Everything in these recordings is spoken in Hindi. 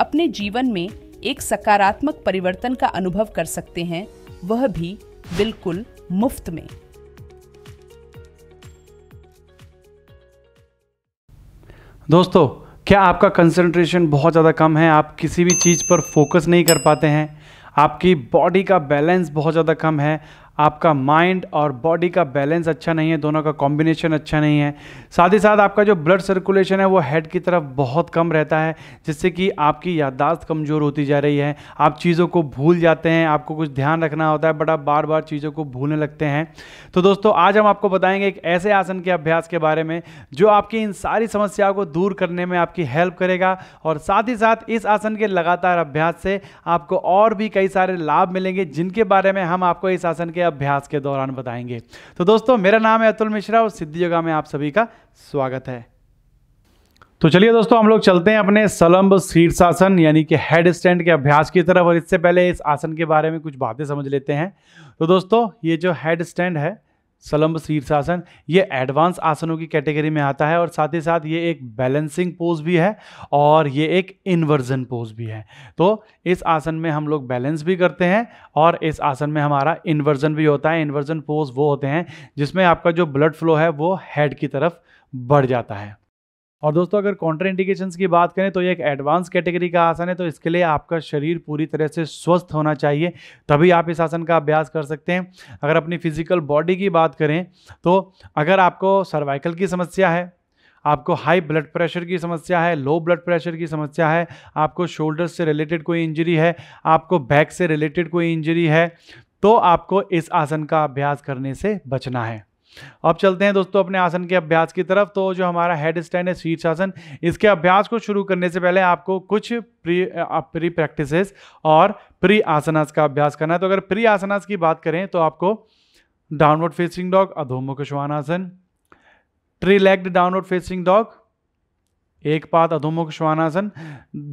अपने जीवन में एक सकारात्मक परिवर्तन का अनुभव कर सकते हैं वह भी बिल्कुल मुफ्त में दोस्तों क्या आपका कंसंट्रेशन बहुत ज़्यादा कम है आप किसी भी चीज़ पर फोकस नहीं कर पाते हैं आपकी बॉडी का बैलेंस बहुत ज़्यादा कम है आपका माइंड और बॉडी का बैलेंस अच्छा नहीं है दोनों का कॉम्बिनेशन अच्छा नहीं है साथ ही साथ आपका जो ब्लड सर्कुलेशन है वो हेड की तरफ बहुत कम रहता है जिससे कि आपकी याददाश्त कमज़ोर होती जा रही है आप चीज़ों को भूल जाते हैं आपको कुछ ध्यान रखना होता है बट आप बार बार चीज़ों को भूलने लगते हैं तो दोस्तों आज हम आपको बताएंगे एक ऐसे आसन के अभ्यास के बारे में जो आपकी इन सारी समस्याओं को दूर करने में आपकी हेल्प करेगा और साथ ही साथ इस आसन के लगातार अभ्यास से आपको और भी कई सारे लाभ मिलेंगे जिनके बारे में हम आपको इस आसन के अभ्यास के दौरान बताएंगे तो दोस्तों मेरा नाम है अतुल मिश्रा और सिद्धि योगा में आप सभी का स्वागत है तो चलिए दोस्तों हम लोग चलते हैं अपने सलम्ब शीर्षासन यानी कि हेड स्टैंड के अभ्यास की तरफ और इससे पहले इस आसन के बारे में कुछ बातें समझ लेते हैं तो दोस्तों ये जो हेड स्टैंड है सलम्ब शीर्षासन ये एडवांस आसनों की कैटेगरी में आता है और साथ ही साथ ये एक बैलेंसिंग पोज भी है और ये एक इन्वर्जन पोज भी है तो इस आसन में हम लोग बैलेंस भी करते हैं और इस आसन में हमारा इन्वर्जन भी होता है इन्वर्जन पोज वो होते हैं जिसमें आपका जो ब्लड फ्लो है वो हेड की तरफ बढ़ जाता है और दोस्तों अगर कॉन्ट्रा इंडिकेशंस की बात करें तो ये एक एडवांस कैटेगरी का आसन है तो इसके लिए आपका शरीर पूरी तरह से स्वस्थ होना चाहिए तभी आप इस आसन का अभ्यास कर सकते हैं अगर अपनी फिजिकल बॉडी की बात करें तो अगर आपको सर्वाइकल की समस्या है आपको हाई ब्लड प्रेशर की समस्या है लो ब्लड प्रेशर की समस्या है आपको शोल्डर से रिलेटेड कोई इंजरी है आपको बैक से रिलेटेड कोई इंजरी है तो आपको इस आसन का अभ्यास करने से बचना है अब चलते हैं दोस्तों अपने आसन के अभ्यास की तरफ तो जो हमारा हेड स्टैंड है शीर्षासन इसके अभ्यास को शुरू करने से पहले आपको कुछ प्री प्री प्रैक्टिसेस और प्री आसनास का अभ्यास करना है तो अगर प्री आसनास की बात करें तो आपको डाउनवर्ड फेसिंग डॉग अधोमुख श्वानासन three legged downward facing dog एक पात अधोमुख श्वानासन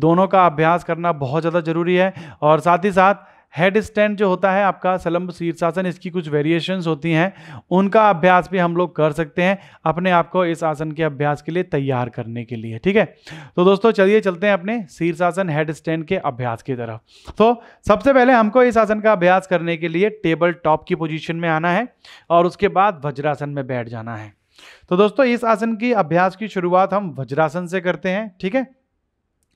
दोनों का अभ्यास करना बहुत ज़्यादा जरूरी है और साथ ही साथ हेड स्टैंड जो होता है आपका सलम्ब शीर्षासन इसकी कुछ वेरिएशंस होती हैं उनका अभ्यास भी हम लोग कर सकते हैं अपने आप को इस आसन के अभ्यास के लिए तैयार करने के लिए ठीक है तो दोस्तों चलिए चलते हैं अपने शीर्षासन हेड स्टैंड के अभ्यास की तरफ तो सबसे पहले हमको इस आसन का अभ्यास करने के लिए टेबल टॉप की पोजिशन में आना है और उसके बाद वज्रासन में बैठ जाना है तो दोस्तों इस आसन की अभ्यास की शुरुआत हम वज्रासन से करते हैं ठीक है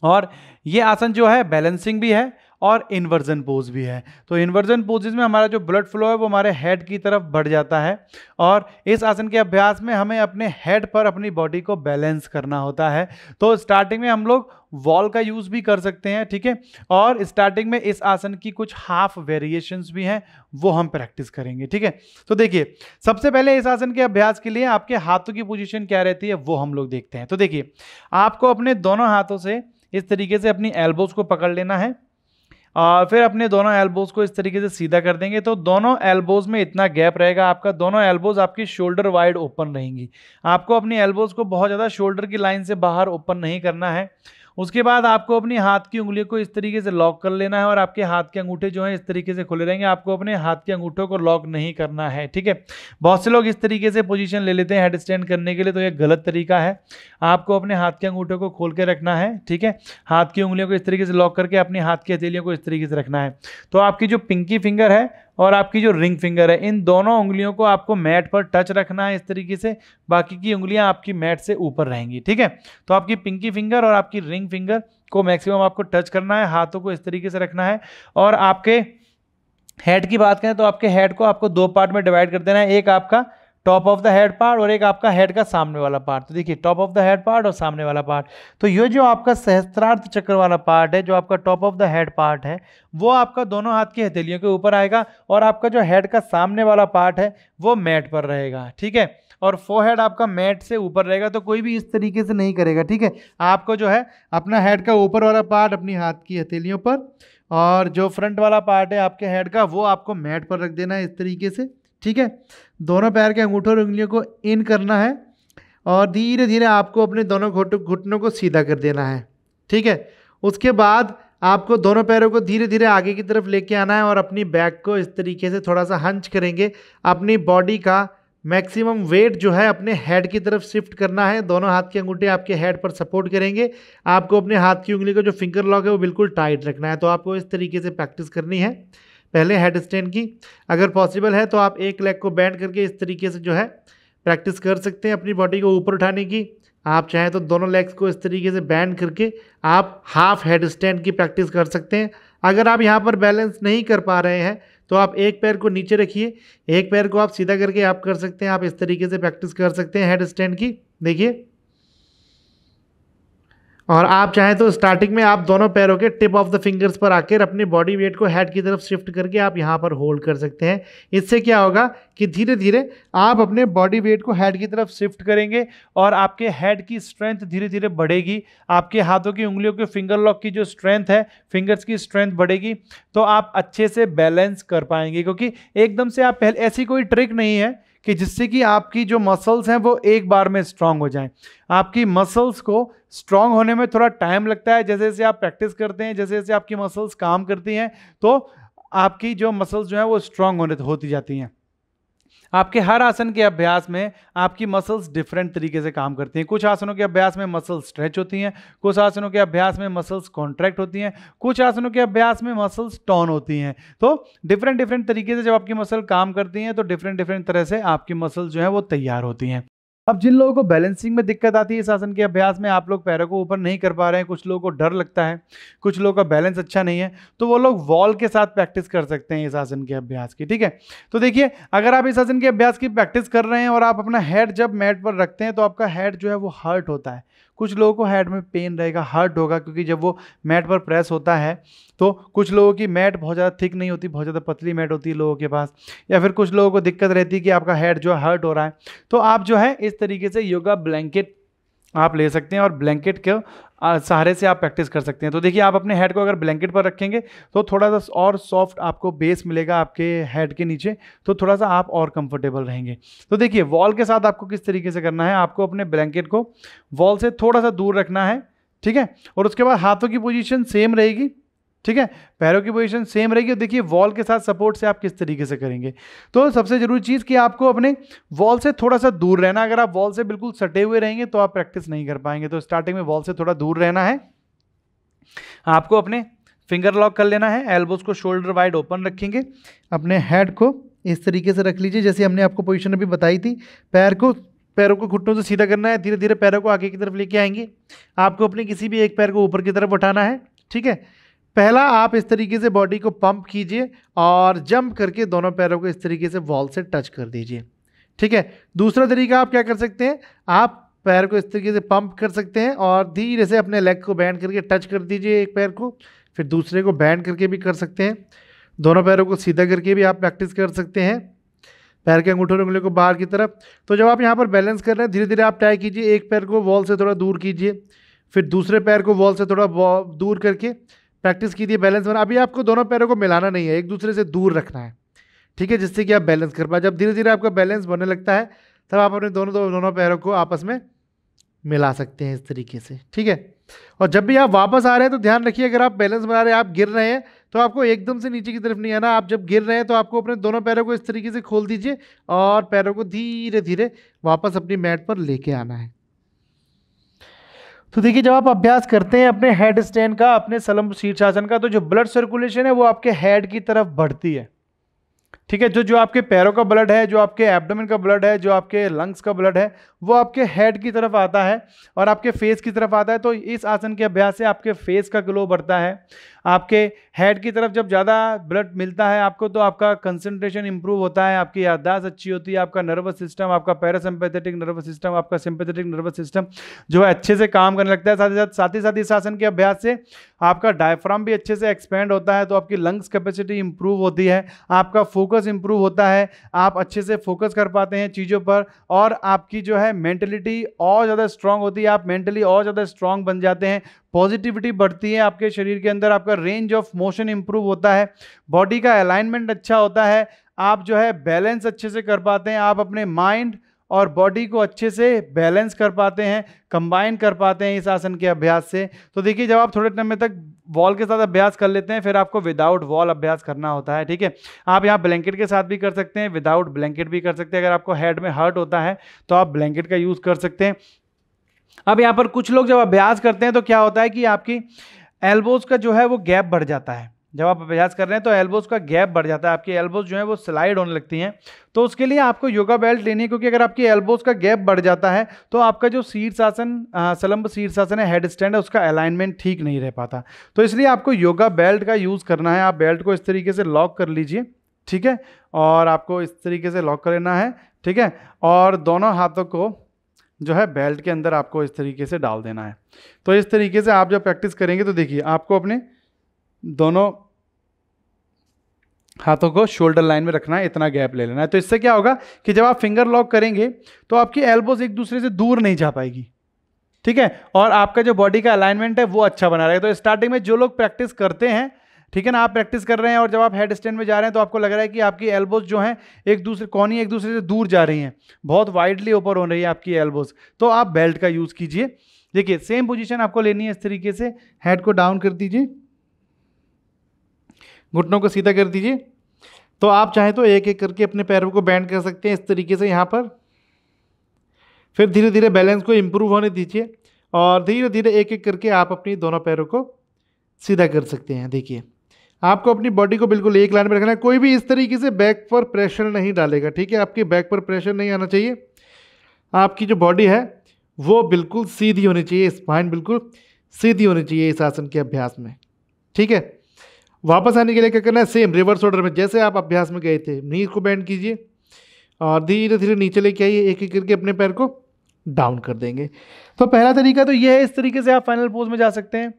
और ये आसन जो है बैलेंसिंग भी है और इन्वर्जन पोज भी है तो इन्वर्जन पोजेज में हमारा जो ब्लड फ्लो है वो हमारे हेड की तरफ बढ़ जाता है और इस आसन के अभ्यास में हमें अपने हेड पर अपनी बॉडी को बैलेंस करना होता है तो स्टार्टिंग में हम लोग वॉल का यूज़ भी कर सकते हैं ठीक है और स्टार्टिंग में इस आसन की कुछ हाफ वेरिएशंस भी हैं वो हम प्रैक्टिस करेंगे ठीक है तो देखिए सबसे पहले इस आसन के अभ्यास के लिए आपके हाथों की पोजिशन क्या रहती है वो हम लोग देखते हैं तो देखिए आपको अपने दोनों हाथों से इस तरीके से अपनी एल्बोज को पकड़ लेना है आ, फिर अपने दोनों एल्बोज को इस तरीके से सीधा कर देंगे तो दोनों एल्बोज में इतना गैप रहेगा आपका दोनों एल्बोज आपकी शोल्डर वाइड ओपन रहेंगी आपको अपनी एल्बोज को बहुत ज़्यादा शोल्डर की लाइन से बाहर ओपन नहीं करना है उसके बाद आपको अपनी हाथ की उंगली को इस तरीके से लॉक कर लेना है और आपके हाथ के अंगूठे जो हैं इस तरीके से खुले रहेंगे आपको अपने हाथ के अंगूठों को लॉक नहीं करना है ठीक है बहुत से लोग इस तरीके से पोजीशन ले लेते हैं हेड स्टैंड करने के लिए तो यह गलत तरीका है आपको अपने हाथ के अंगूठों को खोल के रखना है ठीक है हाथ की उंगलियों को इस तरीके से लॉक करके अपने हाथ की हथेलियों को इस तरीके से रखना है तो आपकी जो पिंकी फिंगर है और आपकी जो रिंग फिंगर है इन दोनों उंगलियों को आपको मैट पर टच रखना है इस तरीके से बाकी की उंगलियां आपकी मैट से ऊपर रहेंगी ठीक है तो आपकी पिंकी फिंगर और आपकी रिंग फिंगर को मैक्सिमम आपको टच करना है हाथों को इस तरीके से रखना है और आपके हेड की बात करें तो आपके हेड को आपको दो पार्ट में डिवाइड कर देना है एक आपका top of the head part और एक आपका हेड का सामने वाला पार्ट तो देखिए top of the head part और सामने वाला पार्ट तो ये जो आपका सहस्त्रार्थ चक्र वाला पार्ट है जो आपका top of the head part है वो आपका दोनों हाथ की हथेलियों के ऊपर आएगा और आपका जो हेड का सामने वाला पार्ट है वो मैट पर रहेगा ठीक है और फो हेड आपका मैट से ऊपर रहेगा तो कोई भी इस तरीके से नहीं करेगा ठीक है आपको जो है अपना हेड का ऊपर वाला पार्ट अपनी हाथ की हथेलियों पर और जो फ्रंट वाला पार्ट है आपके हेड का वो आपको मैट पर रख देना है इस तरीके से ठीक है दोनों पैर के अंगूठों और उंगलियों को इन करना है और धीरे धीरे आपको अपने दोनों घुटनों को सीधा कर देना है ठीक है उसके बाद आपको दोनों पैरों को धीरे धीरे आगे की तरफ लेके आना है और अपनी बैक को इस तरीके से थोड़ा सा हंच करेंगे अपनी बॉडी का मैक्सिमम वेट जो है अपने हेड की तरफ शिफ्ट करना है दोनों हाथ के अंगूठे आपके हेड पर सपोर्ट करेंगे आपको अपने हाथ की उंगली को जो फिंगर लॉक है वो बिल्कुल टाइट रखना है तो आपको इस तरीके से प्रैक्टिस करनी है पहले हेड स्टैंड की अगर पॉसिबल है तो आप एक लेग को बैंड करके इस तरीके से जो है प्रैक्टिस कर सकते हैं अपनी बॉडी को ऊपर उठाने की आप चाहें तो दोनों लेग्स को इस तरीके से बैंड करके आप हाफ हेड स्टैंड की प्रैक्टिस कर सकते हैं अगर आप यहाँ पर बैलेंस नहीं कर पा रहे हैं तो आप एक पैर को नीचे रखिए एक पैर को आप सीधा करके आप कर सकते हैं आप इस तरीके से प्रैक्टिस कर सकते हैं हेड स्टैंड की देखिए और आप चाहें तो स्टार्टिंग में आप दोनों पैरों के टिप ऑफ द फिंगर्स पर आकर अपने बॉडी वेट को हेड की तरफ शिफ्ट करके आप यहाँ पर होल्ड कर सकते हैं इससे क्या होगा कि धीरे धीरे आप अपने बॉडी वेट को हेड की तरफ शिफ्ट करेंगे और आपके हेड की स्ट्रेंथ धीरे धीरे बढ़ेगी आपके हाथों की उंगलियों के फिंगर लॉक की जो स्ट्रेंथ है फिंगर्स की स्ट्रेंथ बढ़ेगी तो आप अच्छे से बैलेंस कर पाएंगे क्योंकि एकदम से आप पहले ऐसी कोई ट्रिक नहीं है कि जिससे कि आपकी जो मसल्स हैं वो एक बार में स्ट्रांग हो जाएं आपकी मसल्स को स्ट्रांग होने में थोड़ा टाइम लगता है जैसे जैसे आप प्रैक्टिस करते हैं जैसे जैसे आपकी मसल्स काम करती हैं तो आपकी जो मसल्स जो हैं वो स्ट्रांग होने होती जाती हैं आपके हर आसन के अभ्यास में आपकी मसल्स डिफरेंट तरीके से काम करती हैं कुछ आसनों के अभ्यास में मसल्स स्ट्रेच होती हैं कुछ आसनों के अभ्यास में मसल्स कॉन्ट्रैक्ट होती हैं कुछ आसनों के अभ्यास में मसल्स टॉन होती हैं तो डिफरेंट डिफरेंट तरीके से जब आपकी मसल काम करती हैं तो डिफरेंट डिफरेंट तरह से आपकी मसल्स जो हैं वो तैयार होती हैं अब जिन लोगों को बैलेंसिंग में दिक्कत आती है इस आसन के अभ्यास में आप लोग पैरों को ऊपर नहीं कर पा रहे हैं कुछ लोगों को डर लगता है कुछ लोगों का बैलेंस अच्छा नहीं है तो वो लोग वॉल के साथ प्रैक्टिस कर सकते हैं इस आसन के अभ्यास की ठीक है तो देखिए अगर आप इस आसन के अभ्यास की प्रैक्टिस कर रहे हैं और आप अपना हेड जब मैट पर रखते हैं तो आपका हेड जो है वो हर्ट होता है कुछ लोगों को हेड में पेन रहेगा हर्ट होगा क्योंकि जब वो मैट पर प्रेस होता है तो कुछ लोगों की मैट बहुत ज़्यादा थिक नहीं होती बहुत ज़्यादा पतली मैट होती है लोगों के पास या फिर कुछ लोगों को दिक्कत रहती है कि आपका हेड जो है हर्ट हो रहा है तो आप जो है इस तरीके से योगा ब्लैंकेट आप ले सकते हैं और ब्लैंकेट के सहारे से आप प्रैक्टिस कर सकते हैं तो देखिए आप अपने हेड को अगर ब्लैंकेट पर रखेंगे तो थोड़ा सा और सॉफ्ट आपको बेस मिलेगा आपके हेड के नीचे तो थोड़ा सा आप और कंफर्टेबल रहेंगे तो देखिए वॉल के साथ आपको किस तरीके से करना है आपको अपने ब्लैंकेट को वॉल से थोड़ा सा दूर रखना है ठीक है और उसके बाद हाथों की पोजिशन सेम रहेगी ठीक है पैरों की पोजीशन सेम रहेगी और देखिए वॉल के साथ सपोर्ट से आप किस तरीके से करेंगे तो सबसे जरूरी चीज़ कि आपको अपने वॉल से थोड़ा सा दूर रहना अगर आप वॉल से बिल्कुल सटे हुए रहेंगे तो आप प्रैक्टिस नहीं कर पाएंगे तो स्टार्टिंग में वॉल से थोड़ा दूर रहना है आपको अपने फिंगर लॉक कर लेना है एल्बोज को शोल्डर वाइड ओपन रखेंगे अपने हेड को इस तरीके से रख लीजिए जैसे हमने आपको पोजिशन अभी बताई थी पैर को पैरों को घुटनों से सीधा करना है धीरे धीरे पैरों को आगे की तरफ लेके आएंगे आपको अपने किसी भी एक पैर को ऊपर की तरफ उठाना है ठीक है पहला आप इस तरीके से बॉडी को पंप कीजिए और जंप करके दोनों पैरों को इस तरीके से वॉल से टच कर दीजिए ठीक है दूसरा तरीका आप क्या कर सकते हैं आप पैर को इस तरीके से पंप कर सकते हैं और धीरे से अपने लेग को बैंड करके टच कर दीजिए एक पैर को फिर दूसरे को बैंड करके भी कर सकते हैं दोनों पैरों को सीधा करके भी आप प्रैक्टिस कर सकते हैं पैर के अंगूठों उंगलियों को बाहर की तरफ तो जब आप यहाँ पर बैलेंस कर रहे हैं धीरे धीरे आप ट्राई कीजिए एक पैर को वॉल से थोड़ा दूर कीजिए फिर दूसरे पैर को वॉल से थोड़ा दूर करके प्रैक्टिस कीजिए बैलेंस बना अभी आपको दोनों पैरों को मिलाना नहीं है एक दूसरे से दूर रखना है ठीक है जिससे कि आप बैलेंस कर पाए जब धीरे धीरे आपका बैलेंस बनने लगता है तब आप अपने दोनों दोनों पैरों को आपस में मिला सकते हैं इस तरीके से ठीक है और जब भी आप वापस आ रहे हैं तो ध्यान रखिए अगर आप बैलेंस बना रहे हैं आप गिर रहे हैं तो आपको एकदम से नीचे की तरफ नहीं आना आप जब गिर रहे हैं तो आपको अपने दोनों पैरों को इस तरीके से खोल दीजिए और पैरों को धीरे धीरे वापस अपनी मैट पर लेके आना है तो देखिए जब आप अभ्यास करते हैं अपने हेड स्टैंड का अपने सलम शीर्षासन का तो जो ब्लड सर्कुलेशन है वो आपके हेड की तरफ बढ़ती है ठीक है जो जो आपके पैरों का ब्लड है जो आपके एबडोमिन का ब्लड है जो आपके लंग्स का ब्लड है वो आपके हेड की तरफ आता है और आपके फेस की तरफ आता है तो इस आसन के अभ्यास से आपके फेस का ग्लो बढ़ता है आपके हेड की तरफ जब ज़्यादा ब्लड मिलता है आपको तो आपका कंसंट्रेशन इंप्रूव होता है आपकी याददाश्त अच्छी होती है आपका नर्वस सिस्टम आपका पैरासिम्पैथेटिक नर्वस सिस्टम आपका सिंपैथेटिक नर्वस सिस्टम जो है अच्छे से काम करने लगता है साथ ही साथ साथ ही साथ इस आसन के अभ्यास से आपका डायफ्राम भी अच्छे से एक्सपेंड होता है तो आपकी लंग्स कैपेसिटी इंप्रूव होती है आपका फोकस फोकस इंप्रूव होता है आप अच्छे से फोकस कर पाते हैं चीज़ों पर और आपकी जो है मेंटलिटी और ज़्यादा स्ट्रांग होती है आप मेंटली और ज़्यादा स्ट्रांग बन जाते हैं पॉजिटिविटी बढ़ती है आपके शरीर के अंदर आपका रेंज ऑफ मोशन इंप्रूव होता है बॉडी का अलाइनमेंट अच्छा होता है आप जो है बैलेंस अच्छे से कर पाते हैं आप अपने माइंड और बॉडी को अच्छे से बैलेंस कर पाते हैं कंबाइन कर पाते हैं इस आसन के अभ्यास से तो देखिए जब आप थोड़े समय तक वॉल के साथ अभ्यास कर लेते हैं फिर आपको विदाउट वॉल अभ्यास करना होता है ठीक है आप यहाँ ब्लैंकेट के साथ भी कर सकते हैं विदाउट ब्लैंकेट भी कर सकते हैं अगर आपको हेड में हर्ट होता है तो आप ब्लैंकेट का यूज़ कर सकते हैं अब यहाँ पर कुछ लोग जब अभ्यास करते हैं तो क्या होता है कि आपकी एल्बोज का जो है वो गैप बढ़ जाता है जब आप अभ्यास कर रहे हैं तो एल्बोज़ का गैप बढ़ जाता है आपकी एल्बोज़ जो है वो स्लाइड होने लगती हैं तो उसके लिए आपको योगा बेल्ट लेनी है क्योंकि अगर आपकी एल्बोज़ का गैप बढ़ जाता है तो आपका जो शीर्षासन सलम्ब शीर्षासन है हेड स्टैंड है उसका अलाइनमेंट ठीक नहीं रह पाता तो इसलिए आपको योगा बेल्ट का यूज़ करना है आप बेल्ट को इस तरीके से लॉक कर लीजिए ठीक है और आपको इस तरीके से लॉक कर लेना है ठीक है और दोनों हाथों को जो है बेल्ट के अंदर आपको इस तरीके से डाल देना है तो इस तरीके से आप जब प्रैक्टिस करेंगे तो देखिए आपको अपने दोनों हाथों को शोल्डर लाइन में रखना है इतना गैप ले लेना है तो इससे क्या होगा कि जब आप फिंगर लॉक करेंगे तो आपकी एल्बोज एक दूसरे से दूर नहीं जा पाएगी ठीक है और आपका जो बॉडी का अलाइनमेंट है वो अच्छा बना रहेगा तो स्टार्टिंग में जो लोग प्रैक्टिस करते हैं ठीक है ना आप प्रैक्टिस कर रहे हैं और जब आप हेड स्टैंड में जा रहे हैं तो आपको लग रहा है कि आपकी एल्बोज जो हैं एक दूसरे कौनी एक दूसरे से दूर जा रही हैं बहुत वाइडली ओपन हो रही है आपकी एल्बोज तो आप बेल्ट का यूज़ कीजिए देखिए सेम पोजीशन आपको लेनी है इस तरीके से हेड को डाउन कर दीजिए घुटनों को सीधा कर दीजिए तो आप चाहें तो एक एक करके अपने पैरों को बैंड कर सकते हैं इस तरीके से यहाँ पर फिर धीरे धीरे बैलेंस को इम्प्रूव होने दीजिए और धीरे धीरे एक एक करके आप अपनी दोनों पैरों को सीधा कर सकते हैं देखिए आपको अपनी बॉडी को बिल्कुल एक लाइन में रखना है कोई भी इस तरीके से बैक पर प्रेशर नहीं डालेगा ठीक है आपके बैक पर प्रेशर नहीं आना चाहिए आपकी जो बॉडी है वो बिल्कुल सीधी होनी चाहिए स्पाइन बिल्कुल सीधी होनी चाहिए इस आसन के अभ्यास में ठीक है वापस आने के लिए क्या करना है सेम रिवर्स ऑर्डर में जैसे आप अभ्यास में गए थे नीज को बैंड कीजिए और धीरे धीरे नीचे लेके आइए एक एक करके अपने पैर को डाउन कर देंगे तो पहला तरीका तो यह है इस तरीके से आप फाइनल पोज में जा सकते हैं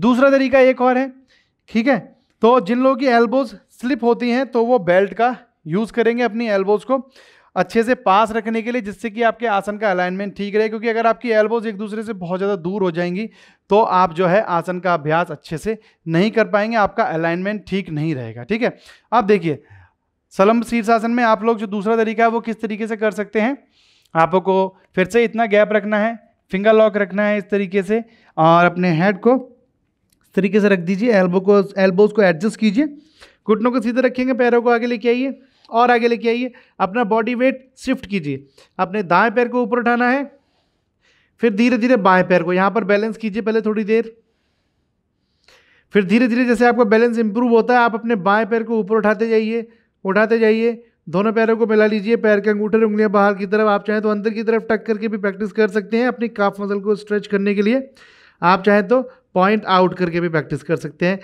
दूसरा तरीका एक और है ठीक है तो जिन लोगों की एल्बोज स्लिप होती हैं तो वो बेल्ट का यूज़ करेंगे अपनी एल्बोज को अच्छे से पास रखने के लिए जिससे कि आपके आसन का अलाइनमेंट ठीक रहे क्योंकि अगर आपकी एल्बोज एक दूसरे से बहुत ज़्यादा दूर हो जाएंगी तो आप जो है आसन का अभ्यास अच्छे से नहीं कर पाएंगे आपका अलाइनमेंट ठीक नहीं रहेगा ठीक है अब देखिए सलम शीर्षासन में आप लोग जो दूसरा तरीका है वो किस तरीके से कर सकते हैं आपको फिर से इतना गैप रखना है फिंगर लॉक रखना है इस तरीके से और अपने हेड को इस तरीके से रख दीजिए एल्बो को एल्बोज को एडजस्ट कीजिए घुटनों को सीधे रखेंगे पैरों को आगे लेके आइए और आगे लेके आइए अपना बॉडी वेट शिफ्ट कीजिए अपने दाएं पैर को ऊपर उठाना है फिर धीरे धीरे बाएं पैर को यहाँ पर बैलेंस कीजिए पहले थोड़ी देर फिर धीरे धीरे जैसे आपका बैलेंस इंप्रूव होता है आप अपने बाएं पैर को ऊपर उठाते जाइए उठाते जाइए दोनों पैरों को मिला लीजिए पैर के अंगूठे उंगलियां बाहर की तरफ आप चाहें तो अंदर की तरफ टक करके भी प्रैक्टिस कर सकते हैं अपनी काफ मसल को स्ट्रेच करने के लिए आप चाहें तो पॉइंट आउट करके भी प्रैक्टिस कर सकते हैं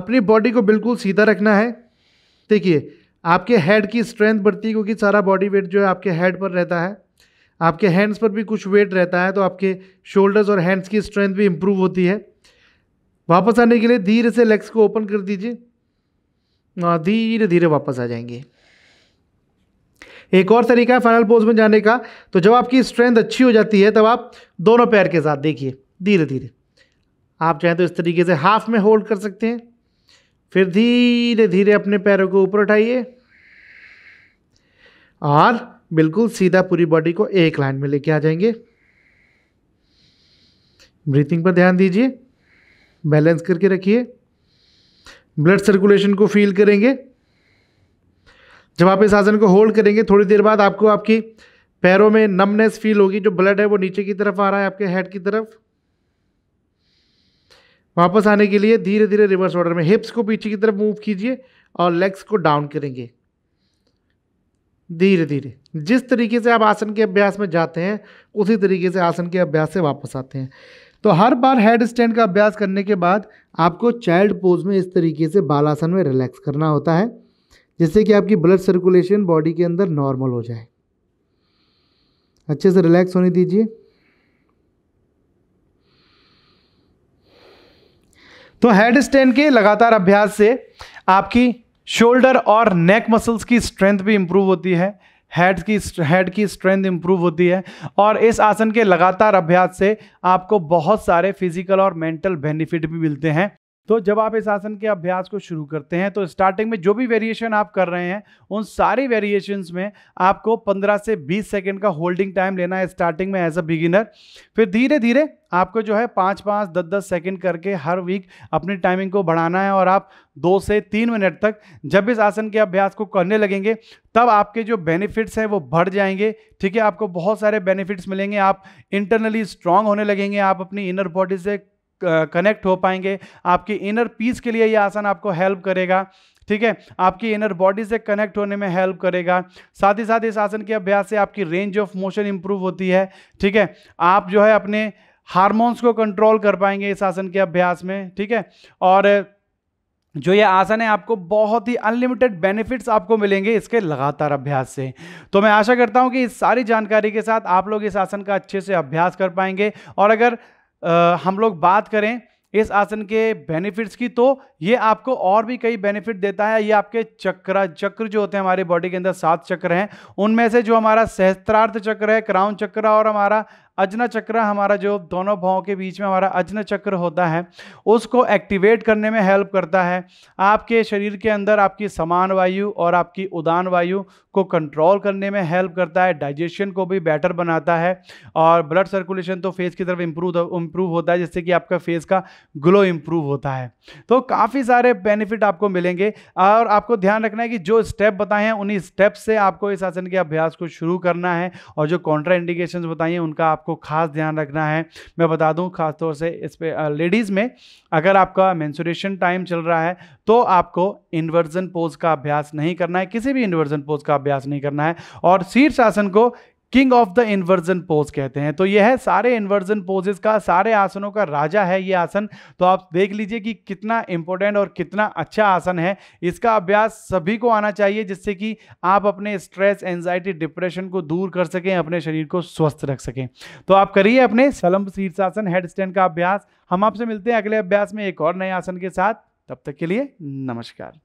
अपनी बॉडी को बिल्कुल सीधा रखना है देखिए आपके हेड की स्ट्रेंथ बढ़ती है क्योंकि सारा बॉडी वेट जो है आपके हेड पर रहता है आपके हैंड्स पर भी कुछ वेट रहता है तो आपके शोल्डर्स और हैंड्स की स्ट्रेंथ भी इम्प्रूव होती है वापस आने के लिए धीरे से लेग्स को ओपन कर दीजिए धीरे धीरे वापस आ जाएंगे एक और तरीका है फाइनल पोज में जाने का तो जब आपकी स्ट्रेंथ अच्छी हो जाती है तब आप दोनों पैर के साथ देखिए धीरे धीरे आप चाहें तो इस तरीके से हाफ में होल्ड कर सकते हैं फिर धीरे धीरे अपने पैरों को ऊपर उठाइए और बिल्कुल सीधा पूरी बॉडी को एक लाइन में लेके आ जाएंगे ब्रीथिंग पर ध्यान दीजिए बैलेंस करके रखिए ब्लड सर्कुलेशन को फील करेंगे जब आप इस आसन को होल्ड करेंगे थोड़ी देर बाद आपको आपकी पैरों में नमनेस फील होगी जो ब्लड है वो नीचे की तरफ आ रहा है आपके हेड की तरफ वापस आने के लिए धीरे धीरे रिवर्स ऑर्डर में हिप्स को पीछे की तरफ मूव कीजिए और लेग्स को डाउन करेंगे धीरे धीरे जिस तरीके से आप आसन के अभ्यास में जाते हैं उसी तरीके से आसन के अभ्यास से वापस आते हैं तो हर बार हेड स्टैंड का अभ्यास करने के बाद आपको चाइल्ड पोज में इस तरीके से बालासन में रिलैक्स करना होता है जिससे कि आपकी ब्लड सर्कुलेशन बॉडी के अंदर नॉर्मल हो जाए अच्छे से रिलैक्स होने दीजिए तो हेड स्टैंड के लगातार अभ्यास से आपकी शोल्डर और नेक मसल्स की स्ट्रेंथ भी इंप्रूव होती है हेड की हेड की स्ट्रेंथ इंप्रूव होती है और इस आसन के लगातार अभ्यास से आपको बहुत सारे फिजिकल और मेंटल बेनिफिट भी मिलते हैं तो जब आप इस आसन के अभ्यास को शुरू करते हैं तो स्टार्टिंग में जो भी वेरिएशन आप कर रहे हैं उन सारी वेरिएशंस में आपको 15 से 20 सेकंड का होल्डिंग टाइम लेना है स्टार्टिंग में एज अ बिगिनर फिर धीरे धीरे आपको जो है पाँच पाँच दस दस सेकेंड करके हर वीक अपनी टाइमिंग को बढ़ाना है और आप दो से तीन मिनट तक जब इस आसन के अभ्यास को करने लगेंगे तब आपके जो बेनिफिट्स हैं वो बढ़ जाएंगे ठीक है आपको बहुत सारे बेनिफिट्स मिलेंगे आप इंटरनली स्ट्रांग होने लगेंगे आप अपनी इनर बॉडी से कनेक्ट हो पाएंगे आपकी इनर पीस के लिए ये आसन आपको हेल्प करेगा ठीक है आपकी इनर बॉडी से कनेक्ट होने में हेल्प करेगा साथ ही साथ इस आसन के अभ्यास से आपकी रेंज ऑफ मोशन इंप्रूव होती है ठीक है आप जो है अपने हार्मोन्स को कंट्रोल कर पाएंगे इस आसन के अभ्यास में ठीक है और जो ये आसन है आपको बहुत ही अनलिमिटेड बेनिफिट्स आपको मिलेंगे इसके लगातार अभ्यास से तो मैं आशा करता हूँ कि इस सारी जानकारी के साथ आप लोग इस आसन का अच्छे से अभ्यास कर पाएंगे और अगर हम लोग बात करें इस आसन के बेनिफिट्स की तो ये आपको और भी कई बेनिफिट देता है ये आपके चक्र चक्र जो होते हैं हमारे बॉडी के अंदर सात चक्र हैं उनमें से जो हमारा सहस्त्रार्थ चक्र है क्राउन चक्र और हमारा अजना चक्र हमारा जो दोनों भावों के बीच में हमारा अजना चक्र होता है उसको एक्टिवेट करने में हेल्प करता है आपके शरीर के अंदर आपकी समान वायु और आपकी उदान वायु को कंट्रोल करने में हेल्प करता है डाइजेशन को भी बेटर बनाता है और ब्लड सर्कुलेशन तो फेस की तरफ इम्प्रूव इम्प्रूव होता है जिससे कि आपका फेस का ग्लो इम्प्रूव होता है तो काफ़ी सारे बेनिफिट आपको मिलेंगे और आपको ध्यान रखना है कि जो स्टेप बताए हैं उन्हीं स्टेप से आपको इस आसन के अभ्यास को शुरू करना है और जो कॉन्ट्रा इंडिकेशन बताइए उनका आप आपको खास ध्यान रखना है मैं बता दूँ खासतौर से इस पर लेडीज़ में अगर आपका मैंसुरेशन टाइम चल रहा है तो आपको इन्वर्जन पोज का अभ्यास नहीं करना है किसी भी इन्वर्जन पोज का अभ्यास नहीं करना है और शीर्षासन को king of the inversion pose कहते हैं तो यह है सारे इन्वर्जन पोजेस का सारे आसनों का राजा है ये आसन तो आप देख लीजिए कि कितना इंपॉर्टेंट और कितना अच्छा आसन है इसका अभ्यास सभी को आना चाहिए जिससे कि आप अपने स्ट्रेस एंजाइटी डिप्रेशन को दूर कर सकें अपने शरीर को स्वस्थ रख सकें तो आप करिए अपने सलम्ब शीर्षासन हेड स्टैंड का अभ्यास हम आपसे मिलते हैं अगले अभ्यास में एक और नए आसन के साथ तब तक के लिए नमस्कार